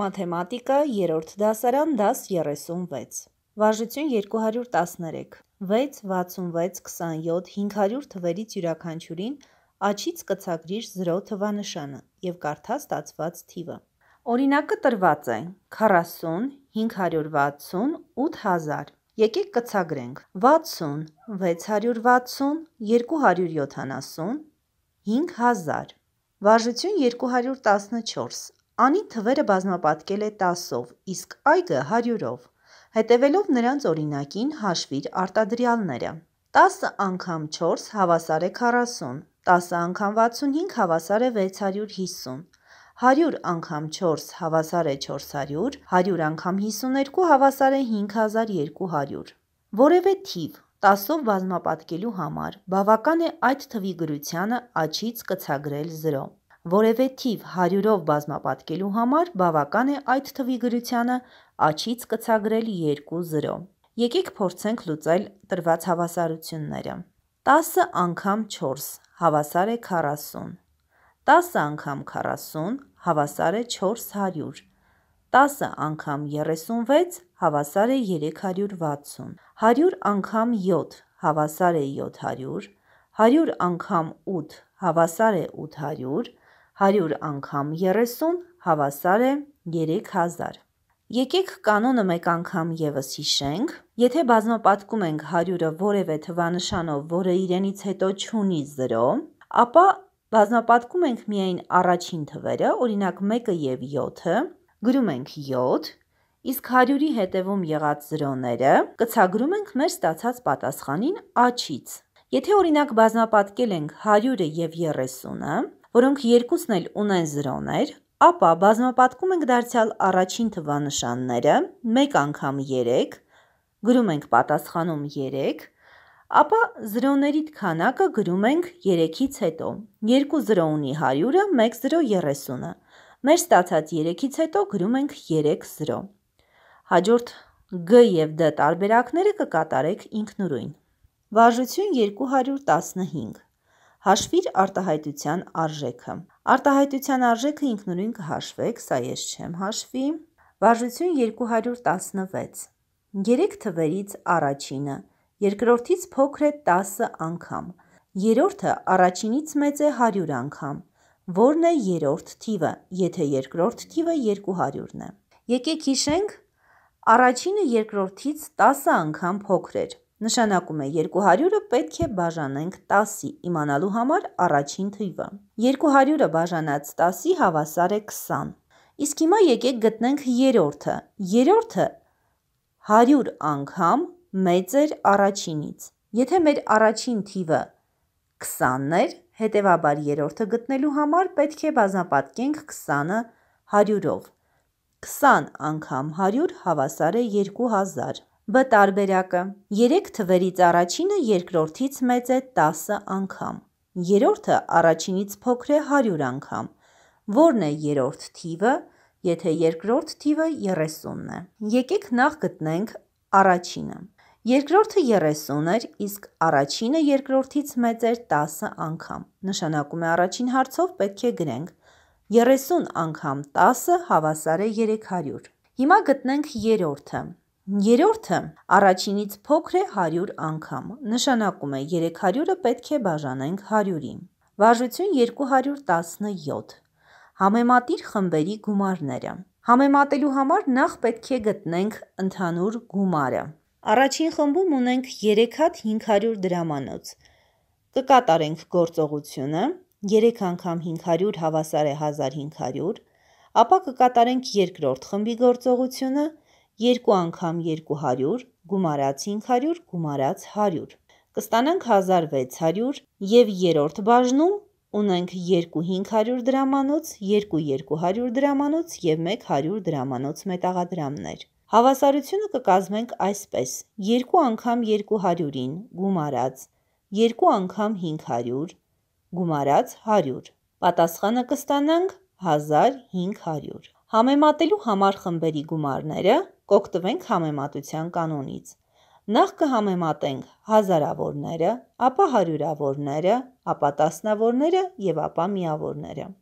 Մաթեմատիկա 3-րդ դասարան դաս 36 Վարժություն 213 6-66-27-500 թվերից յուրականչուրին աչից կցագրիր 0 թվանշանը և կարդա ստացված թիվը։ Օրինակը տրված է 40, 560, 8000։ Եկեք կցագրենք 60, 660, 270, 5000։ Վարժություն 214 Անի թվերը բազմապատկել է 10-ով, իսկ այգը 100-ով։ Հետևելով նրանց օրինակին հաշվիր արտադրյալները։ 10 անգամ 4 հավասար է 40, 10 անգամ 65 հավասար է 650, 100 անգամ 4 հավասար է 400, 100 անգամ 52 հավասար է 5200։ Որևէ թիվ 10-ով բազմապատկելու համար բավական է այդ թվի գրությանը աչից կցագրել 0 որևէ թիվ 100-ով բազմապատկելու համար բավական է այդ թվի գրությանը աջից կցագրել երկու զրո։ Եկեք փորձենք լուծել տրված հավասարությունները։ 10 անգամ 4 հավասար է 40։ 10 անգամ 40 հավասար է 400։ 10 անգամ 36 հավասար է 360։ 100 անգամ 7 հավասար է 700։ 100 անգամ 8 հավասար է 800։ 100 անգամ 30 հավասար է 3000։ Եկեք կանոնը մեկ անգամ եւս հիշենք։ Եթե բազմապատկում ենք 100-ը որևէ թվանշանով, որը իրենից հետո չունի 0, ապա բազմապատկում ենք միայն առաջին թվերը, օրինակ 1-ը եւ 7-ը, գրում ենք 7, իսկ 100-ի հետևում եղած 0-ները կցագրում ենք մեր ստացած պատասխանին աչից։ Եթե օրինակ բազմապատկել ենք 100-ը եւ 30-ը, որոնք երկուսն էլ ունեն զրոներ, ապա բազմապատկում ենք դարձյալ առաջին թվանշանները, մեկ անգամ 3, գրում ենք պատասխանում 3, ապա զրոների քանակը գրում ենք 3-ից հետո։ 2 զրո ունի 100-ը, 1 զրո 30-ը։ Մեր ստացած 3-ից հետո գրում ենք 3 զրո։ Հաջորդ G և D տարբերակները կկատարեք ինքնուրույն։ Վարժություն 215 Հաշվիր արտահայտության արժեքը։ Արտահայտության արժեքը ինքնուրույն կհաշվեք, սա ես չեմ հաշվի։ Վարժություն 216։ Երեք թվերից առաջինը, երկրորդից փոքր է 10 անգամ, երրորդը առաջինից մեծ է 100 անգամ, որն է երրորդ թիվը, եթե երկրորդ թիվը 200-ն է։ Եկեք հիշենք, առաջինը երկրորդից 10 անգամ փոքր էր, Նշանակում է 200-ը պետք է բաժանենք 10-ի իմանալու համար առաջին թիվը։ 200-ը բաժանած 10-ի հավասար է 20։ Իսկ հիմա եկեք գտնենք երրորդը։ Երրորդը 100 անգամ մեծ էր առաջինից։ Եթե մեր առաջին թիվը 20-ն էր, հետևաբար երրորդը գտնելու համար պետք է բազմապատկենք 20-ը 100-ով։ 20 անգամ 100 հավասար է 2000։ Բ տարբերակը. երեք թվերից առաջինը երկրորդից մեծ է 10 անգամ, երրորդը առաջինից փոքր է 100 անգամ, որն է երրորդ թիվը, եթե երկրորդ թիվը 30-ն է։ Եկեք նախ գտնենք առաջինը։ Երկրորդը 30 էր, իսկ առաջինը երկրորդից մեծ էր 10 անգամ։ Նշանակում է առաջին հարցով պետք է գրենք 30 անգամ 10 հավասար է 300։ Հիմա գտնենք երրորդը։ Երրորդը առաջինից փոքր է 100 անգամ, նշանակում է 300-ը պետք է բաժանենք 100-ի։ Վարժություն 217։ Համեմատիր խմբերի գումարները։ Համեմատելու համար նախ պետք է գտնենք ընդհանուր գումարը։ Առաջին խմբում ունենք 3 հատ 500 դրամանոց։ Կկատարենք գործողությունը 3 անգամ 500 հավասար է 1500, ապա կկատարենք երկրորդ խմբի գործողությունը 1500 2 անգամ 200 գումարած 500 գումարած 100։ Կստանանք 1600 եւ երրորդ բաժնում ունենք 2 500 դրամանոց, 2 200 դրամանոց եւ 1 100 դրամանոց մետաղադրամներ։ Հավասարությունը կկազմենք այսպես. 2 անգամ 200-ին գումարած 2 անգամ 500 գումարած 100։ Պատասխանը կստանանք 1500։ Համեմատելու համար խմբերի գումարները կօգտվենք համեմատության կանոնից։ Նախ կհամեմատենք հազարավորները, ապա հարյուրավորները, ապա տասնավորները և ապա միավորները։